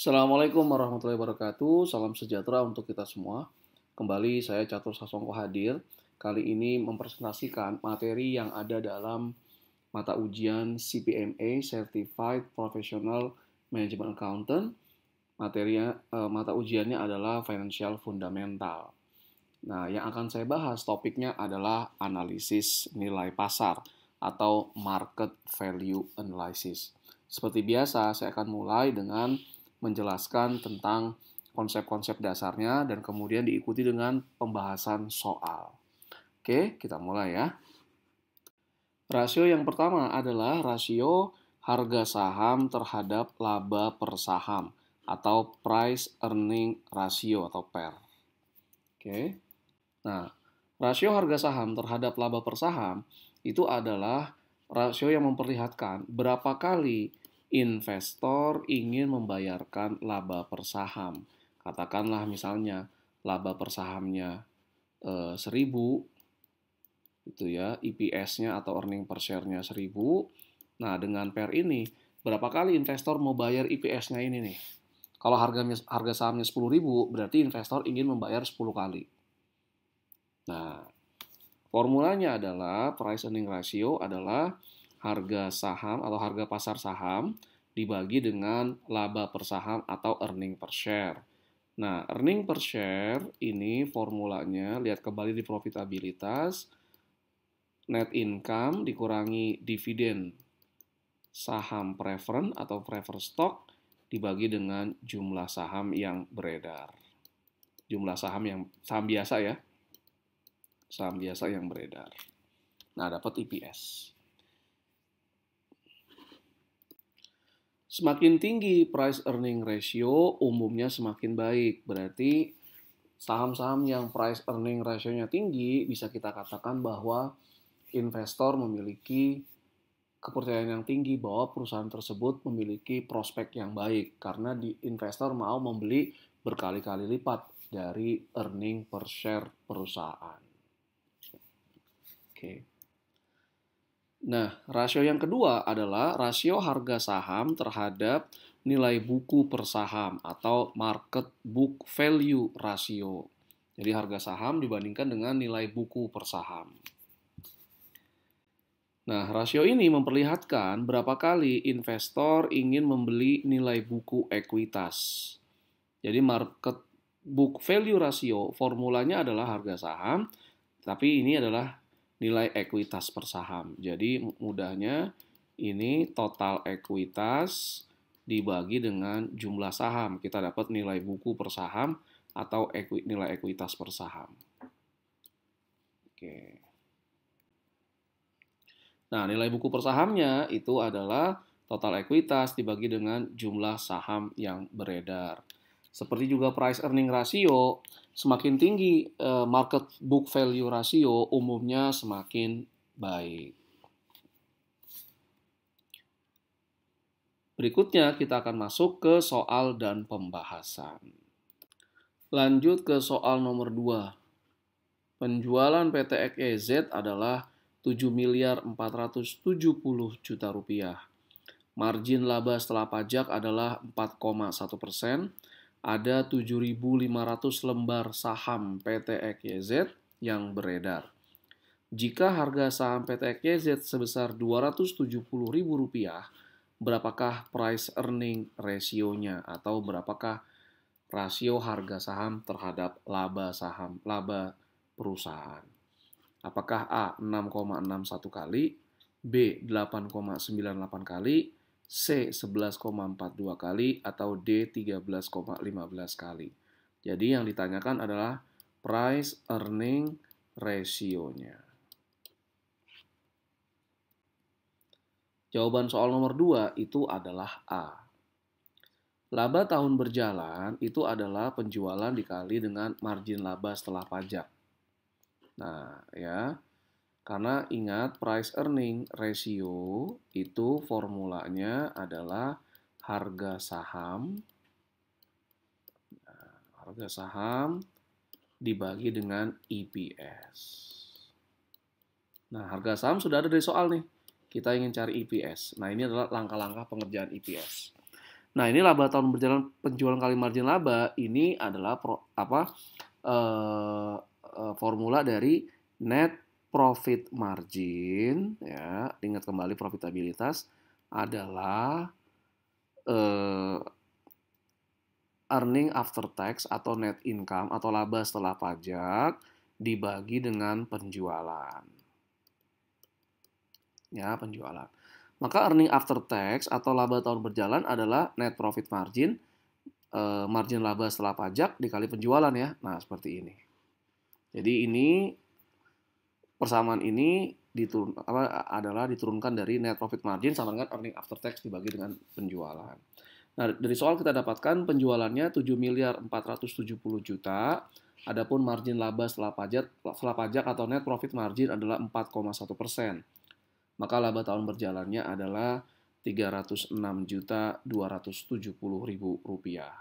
Assalamualaikum warahmatullahi wabarakatuh. Salam sejahtera untuk kita semua. Kembali saya Catur Sasongko hadir. Kali ini mempresentasikan materi yang ada dalam mata ujian CPMA Certified Professional Management Accountant. Materi eh, mata ujiannya adalah Financial Fundamental. Nah, yang akan saya bahas topiknya adalah analisis nilai pasar atau market value analysis. Seperti biasa, saya akan mulai dengan menjelaskan tentang konsep-konsep dasarnya dan kemudian diikuti dengan pembahasan soal. Oke, kita mulai ya. Rasio yang pertama adalah rasio harga saham terhadap laba per saham atau price earning ratio atau PER. Oke. Nah, rasio harga saham terhadap laba per saham itu adalah rasio yang memperlihatkan berapa kali investor ingin membayarkan laba per saham. Katakanlah misalnya laba per sahamnya 1000 eh, itu ya, EPS-nya atau earning per share-nya 1000. Nah, dengan per ini berapa kali investor mau bayar EPS-nya ini nih? Kalau harga harga sahamnya 10.000, berarti investor ingin membayar 10 kali. Nah, formulanya adalah price earning ratio adalah harga saham atau harga pasar saham dibagi dengan laba per saham atau earning per share. Nah, earning per share ini formulanya, lihat kembali di profitabilitas, net income dikurangi dividen saham preferen atau prefer stock dibagi dengan jumlah saham yang beredar. Jumlah saham yang saham biasa ya. Saham biasa yang beredar. Nah, dapat EPS. Semakin tinggi price earning ratio, umumnya semakin baik. Berarti saham-saham yang price earning ratio-nya tinggi bisa kita katakan bahwa investor memiliki kepercayaan yang tinggi bahwa perusahaan tersebut memiliki prospek yang baik karena di investor mau membeli berkali-kali lipat dari earning per share perusahaan. Oke. Okay. Nah, rasio yang kedua adalah rasio harga saham terhadap nilai buku per saham atau market book value ratio. Jadi harga saham dibandingkan dengan nilai buku per saham. Nah, rasio ini memperlihatkan berapa kali investor ingin membeli nilai buku ekuitas. Jadi market book value ratio formulanya adalah harga saham, tapi ini adalah nilai ekuitas per saham. Jadi mudahnya ini total ekuitas dibagi dengan jumlah saham. Kita dapat nilai buku per saham atau eku, nilai ekuitas per saham. Oke. Nah, nilai buku per sahamnya itu adalah total ekuitas dibagi dengan jumlah saham yang beredar. Seperti juga price earning ratio, semakin tinggi eh, market book value ratio umumnya semakin baik. Berikutnya kita akan masuk ke soal dan pembahasan. Lanjut ke soal nomor 2. Penjualan PT XYZ adalah 7 miliar 470 juta rupiah. Margin laba setelah pajak adalah 4,1 persen ada 7.500 lembar saham PT XYZ yang beredar. Jika harga saham PT XYZ sebesar Rp270.000, berapakah price earning rasionya atau berapakah rasio harga saham terhadap laba saham laba perusahaan? Apakah A 6,61 kali, B 8,98 kali, C 11,42 kali atau D 13,15 kali. Jadi yang ditanyakan adalah price earning ratio-nya. Jawaban soal nomor 2 itu adalah A. Laba tahun berjalan itu adalah penjualan dikali dengan margin laba setelah pajak. Nah, ya. Karena ingat price earning ratio itu formulanya adalah harga saham nah, harga saham dibagi dengan EPS. Nah, harga saham sudah ada di soal nih. Kita ingin cari EPS. Nah, ini adalah langkah-langkah pengerjaan EPS. Nah, ini laba tahun berjalan penjualan kali margin laba ini adalah pro, apa? eh, eh formula dari net profit margin ya ingat kembali profitabilitas adalah eh, earning after tax atau net income atau laba setelah pajak dibagi dengan penjualan ya penjualan maka earning after tax atau laba tahun berjalan adalah net profit margin eh, margin laba setelah pajak dikali penjualan ya nah seperti ini jadi ini persamaan ini diturun apa adalah diturunkan dari net profit margin sama dengan earning after tax dibagi dengan penjualan. Nah, dari soal kita dapatkan penjualannya 7 miliar 470 juta, adapun margin laba setelah pajak, setelah pajak atau net profit margin adalah 4,1 persen. Maka laba tahun berjalannya adalah 306 juta 270 ribu rupiah.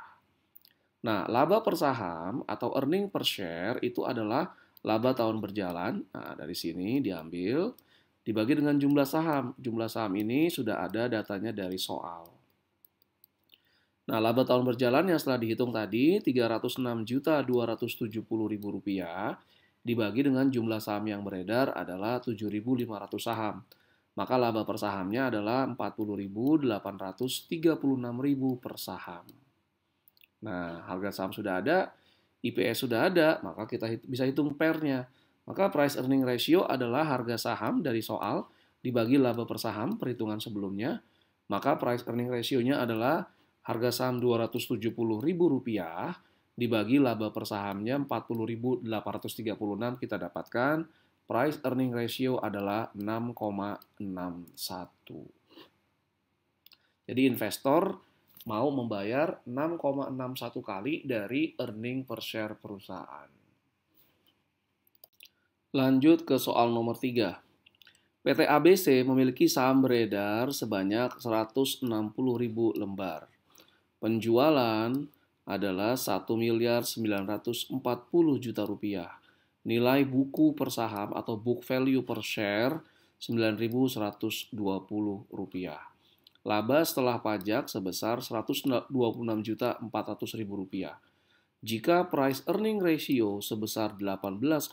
Nah, laba per saham atau earning per share itu adalah Laba tahun berjalan, nah, dari sini diambil, dibagi dengan jumlah saham. Jumlah saham ini sudah ada datanya dari soal. Nah, laba tahun berjalan yang setelah dihitung tadi Rp306.270.000 dibagi dengan jumlah saham yang beredar adalah 7.500 saham. Maka laba per sahamnya adalah 40.836.000 per saham. Nah, harga saham sudah ada, IPS sudah ada, maka kita bisa hitung pernya. Maka price earning ratio adalah harga saham dari soal dibagi laba per saham perhitungan sebelumnya. Maka price earning ratio-nya adalah harga saham Rp270.000 dibagi laba per sahamnya 40.836 kita dapatkan. Price earning ratio adalah 6,61. Jadi investor mau membayar 6,61 kali dari earning per share perusahaan. Lanjut ke soal nomor 3. PT ABC memiliki saham beredar sebanyak 160.000 lembar. Penjualan adalah 1 miliar 940 juta rupiah. Nilai buku per saham atau book value per share 9.120 rupiah. Laba setelah pajak sebesar Rp126.400.000. Jika price earning ratio sebesar 18,7,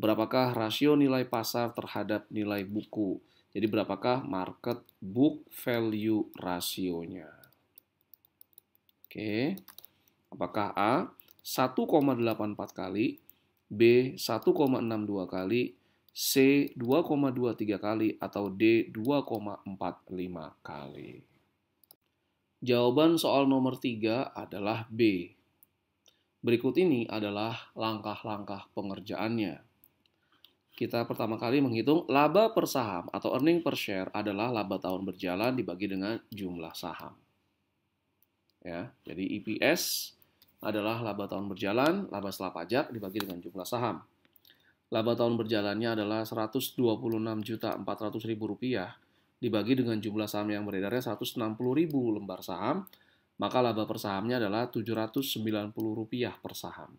berapakah rasio nilai pasar terhadap nilai buku? Jadi berapakah market book value rasionya? Oke. Apakah A 1,84 kali, B 1,62 kali, C 2,23 kali atau D 2,45 kali. Jawaban soal nomor 3 adalah B. Berikut ini adalah langkah-langkah pengerjaannya. Kita pertama kali menghitung laba per saham atau earning per share adalah laba tahun berjalan dibagi dengan jumlah saham. Ya, jadi EPS adalah laba tahun berjalan, laba setelah pajak dibagi dengan jumlah saham. Laba tahun berjalannya adalah ribu rupiah dibagi dengan jumlah saham yang beredarnya 160.000 lembar saham, maka laba per sahamnya adalah rp rupiah per saham.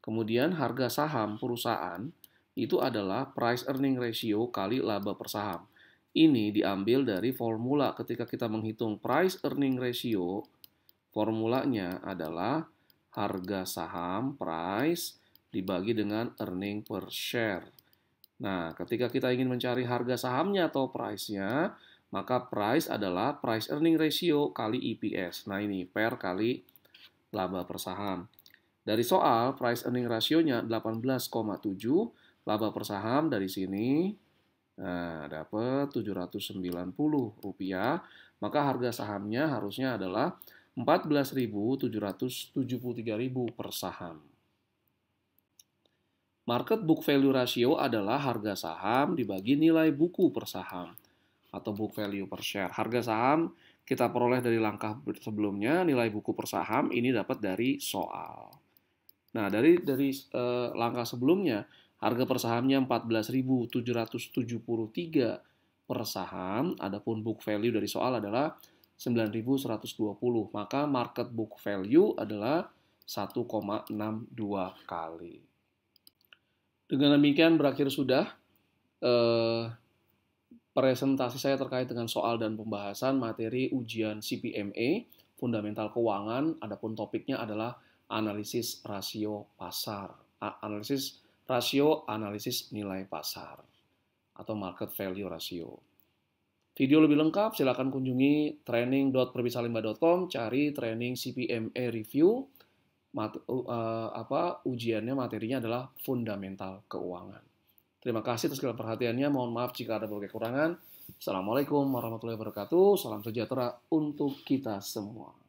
Kemudian harga saham perusahaan itu adalah price earning ratio kali laba per saham. Ini diambil dari formula ketika kita menghitung price earning ratio, formulanya adalah harga saham price dibagi dengan earning per share. Nah, ketika kita ingin mencari harga sahamnya atau price-nya, maka price adalah price earning ratio kali EPS. Nah, ini per kali laba per saham. Dari soal, price earning rasionya 18,7, laba per saham dari sini nah, dapat 790 rupiah. Maka harga sahamnya harusnya adalah 14.773.000 14773 per saham. Market book value ratio adalah harga saham dibagi nilai buku per saham atau book value per share. Harga saham kita peroleh dari langkah sebelumnya, nilai buku per saham ini dapat dari soal. Nah, dari dari eh, langkah sebelumnya, harga per sahamnya 14.773 per saham, adapun book value dari soal adalah 9.120. Maka market book value adalah 1,62 kali. Dengan demikian berakhir sudah eh, presentasi saya terkait dengan soal dan pembahasan materi ujian CPMA, e, fundamental keuangan, adapun topiknya adalah analisis rasio pasar, analisis rasio analisis nilai pasar atau market value ratio. Video lebih lengkap silakan kunjungi training.perbisalimba.com, cari training CPMA e review mat, uh, apa ujiannya materinya adalah fundamental keuangan. Terima kasih atas segala perhatiannya. Mohon maaf jika ada berbagai kekurangan. Assalamualaikum warahmatullahi wabarakatuh. Salam sejahtera untuk kita semua.